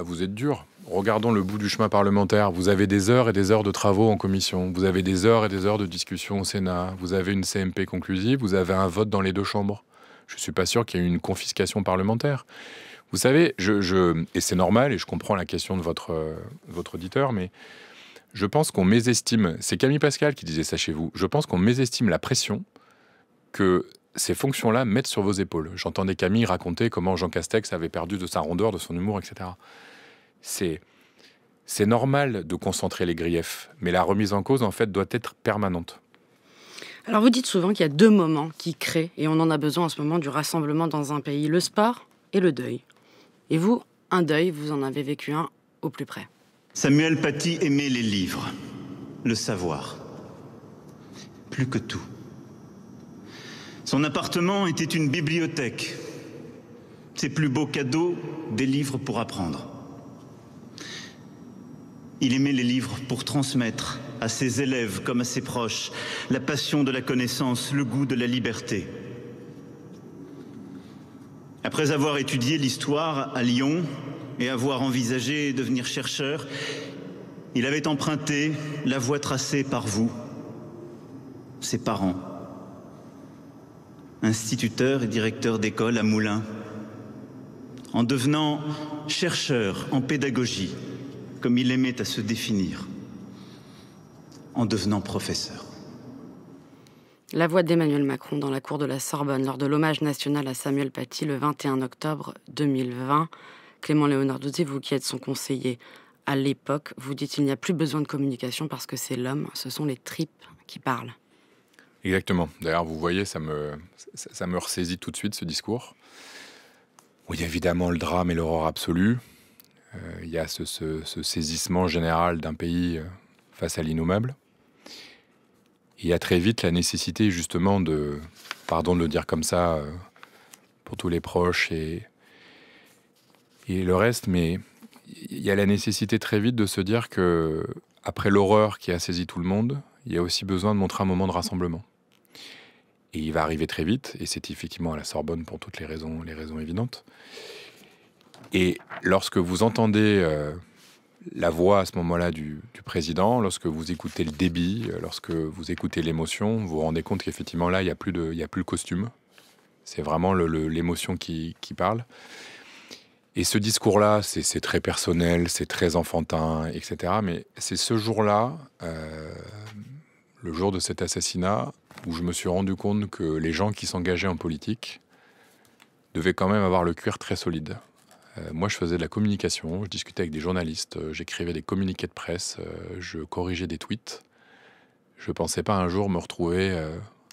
vous êtes dur. Regardons le bout du chemin parlementaire. Vous avez des heures et des heures de travaux en commission. Vous avez des heures et des heures de discussion au Sénat. Vous avez une CMP conclusive. Vous avez un vote dans les deux chambres. Je ne suis pas sûr qu'il y ait eu une confiscation parlementaire. Vous savez, je, et c'est normal, et je comprends la question de votre, euh, votre auditeur, mais je pense qu'on mésestime, c'est Camille Pascal qui disait ça chez vous, je pense qu'on mésestime la pression que ces fonctions-là mettent sur vos épaules. J'entendais Camille raconter comment Jean Castex avait perdu de sa rondeur, de son humour, etc. C'est normal de concentrer les griefs, mais la remise en cause, en fait, doit être permanente. Alors vous dites souvent qu'il y a deux moments qui créent, et on en a besoin en ce moment, du rassemblement dans un pays, le sport et le deuil. Et vous, un deuil, vous en avez vécu un au plus près. Samuel Paty aimait les livres, le savoir, plus que tout. Son appartement était une bibliothèque. Ses plus beaux cadeaux, des livres pour apprendre. Il aimait les livres pour transmettre à ses élèves comme à ses proches la passion de la connaissance, le goût de la liberté. Après avoir étudié l'histoire à Lyon et avoir envisagé devenir chercheur, il avait emprunté la voie tracée par vous, ses parents instituteur et directeur d'école à Moulins, en devenant chercheur en pédagogie, comme il aimait à se définir, en devenant professeur. La voix d'Emmanuel Macron dans la cour de la Sorbonne lors de l'hommage national à Samuel Paty le 21 octobre 2020. Clément Léonard Douzier, vous qui êtes son conseiller à l'époque, vous dites qu'il n'y a plus besoin de communication parce que c'est l'homme, ce sont les tripes qui parlent. Exactement. D'ailleurs, vous voyez, ça me, ça, me ressaisit tout de suite ce discours. Oui, évidemment, le drame et l'horreur absolue. Euh, il y a ce, saisissement général d'un pays euh, face à l'innommable. Il y a très vite la nécessité, justement, de, pardon de le dire comme ça, euh, pour tous les proches et, et le reste, mais il y a la nécessité très vite de se dire que, après l'horreur qui a saisi tout le monde, il y a aussi besoin de montrer un moment de rassemblement. Et il va arriver très vite, et c'est effectivement à la Sorbonne pour toutes les raisons, les raisons évidentes. Et lorsque vous entendez euh, la voix à ce moment-là du, président, lorsque vous écoutez le débit, euh, lorsque vous écoutez l'émotion, vous vous rendez compte qu'effectivement là, il n'y a, plus de, il a plus le costume. C'est vraiment l'émotion qui, qui parle. Et ce discours-là, c'est très personnel, c'est très enfantin, etc. Mais c'est ce jour-là, euh, le jour de cet assassinat, où je me suis rendu compte que les gens qui s'engageaient en politique devaient quand même avoir le cuir très solide. Euh, moi, je faisais de la communication, je discutais avec des journalistes, euh, j'écrivais des communiqués de presse, euh, je corrigeais des tweets. Je ne pensais pas un jour me retrouver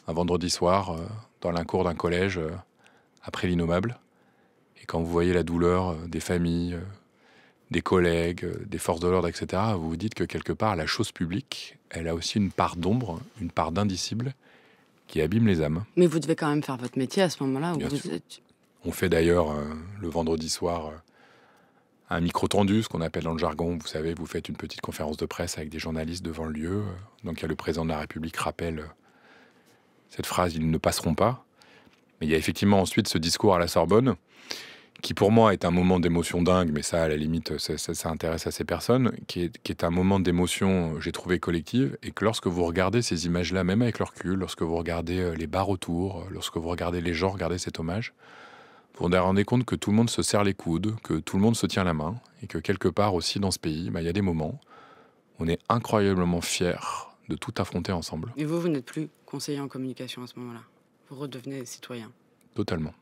un vendredi soir dans l'un cours d'un collège après l'innommable. Et quand vous voyez la douleur des familles, des collègues, des forces de l'ordre, etc., vous vous dites que quelque part, la chose publique, elle a aussi une part d'ombre, une part d'indicible, qui abîme les âmes. Mais vous devez quand même faire votre métier à ce moment-là. On fait d'ailleurs euh, le vendredi soir euh, un micro tendu, ce qu'on appelle dans le jargon. Vous savez, vous faites une petite conférence de presse avec des journalistes devant le lieu. Euh, donc il y a le président de la République rappelle cette phrase, ils ne passeront pas. Mais il y a effectivement ensuite ce discours à la Sorbonne qui pour moi est un moment d'émotion dingue, mais ça, à la limite, ça, intéresse à ces personnes, qui est, un moment d'émotion, euh, j'ai trouvé, collective, et que lorsque vous regardez ces images-là, même avec leur cul, lorsque vous regardez euh, les barres autour, euh, lorsque vous regardez les gens regarder cet hommage, vous vous rendez compte que tout le monde se serre les coudes, que tout le monde se tient la main, et que quelque part aussi dans ce pays, bah, il y a des moments, on est incroyablement fiers de tout affronter ensemble. Et vous, vous n'êtes plus conseiller en communication à ce moment-là. Vous redevenez citoyen. Totalement.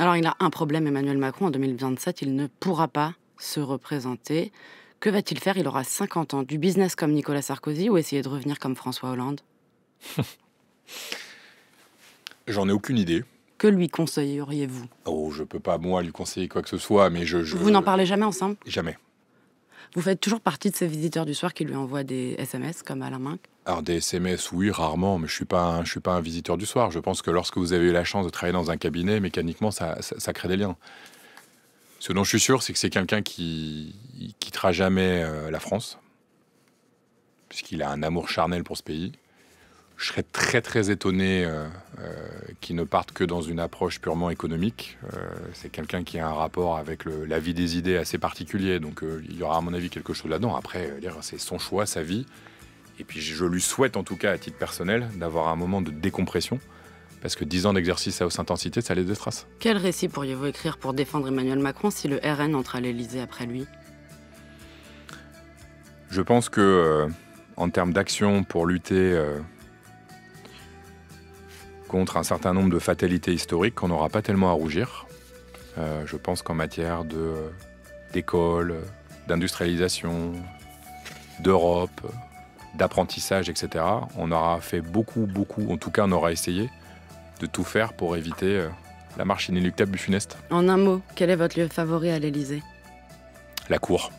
Alors il a un problème, Emmanuel Macron, en 2027, il ne pourra pas se représenter. Que va-t-il faire Il aura 50 ans. Du business comme Nicolas Sarkozy ou essayer de revenir comme François Hollande J'en ai aucune idée. Que lui conseilleriez-vous Oh, je peux pas, moi, lui conseiller quoi que ce soit, mais je... Vous n'en parlez jamais ensemble Jamais. Vous faites toujours partie de ces visiteurs du soir qui lui envoient des SMS, comme Alain Minc alors des SMS, oui, rarement, mais je suis pas je suis pas un visiteur du soir. Je pense que lorsque vous avez eu la chance de travailler dans un cabinet, mécaniquement, ça, crée des liens. Ce dont je suis sûr, c'est que c'est quelqu'un qui quittera jamais euh, la France, puisqu'il a un amour charnel pour ce pays. Je serais très très étonné euh, euh, qu'il ne parte que dans une approche purement économique. c'est quelqu'un qui a un rapport avec la vie des idées assez particulier, donc il y aura à mon avis quelque chose là-dedans. Après, c'est son choix, sa vie. Et puis je lui souhaite en tout cas à titre personnel d'avoir un moment de décompression, parce que 10 ans d'exercice à haute intensité, ça les des traces. Quel récit pourriez-vous écrire pour défendre Emmanuel Macron si le RN entre à l'Elysée après lui Je pense que euh, en termes d'action pour lutter euh, contre un certain nombre de fatalités historiques, qu'on n'aura pas tellement à rougir. Euh, je pense qu'en matière d'école, d'industrialisation, d'Europe, d'apprentissage, etc., on aura fait beaucoup, beaucoup, en tout cas on aura essayé de tout faire pour éviter euh, la marche inéluctable du funeste. En un mot, quel est votre lieu favori à l'Élysée La cour.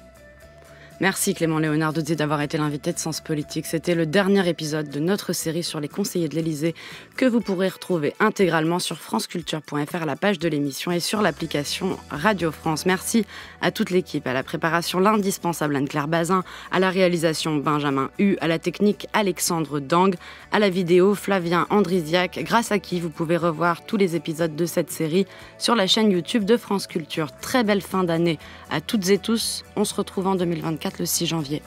Merci Clément Léonard de d'avoir été l'invité de Sens Politique. C'était le dernier épisode de notre série sur les conseillers de l'Elysée que vous pourrez retrouver intégralement sur franceculture.fr la page de l'émission et sur l'application Radio France. Merci à toute l'équipe, à la préparation l'indispensable Anne-Claire Bazin, à la réalisation Benjamin U, à la technique Alexandre Dang, à la vidéo Flavien Andrisiak, grâce à qui vous pouvez revoir tous les épisodes de cette série sur la chaîne YouTube de France Culture. Très belle fin d'année à toutes et tous. On se retrouve en 2024 le 6 janvier.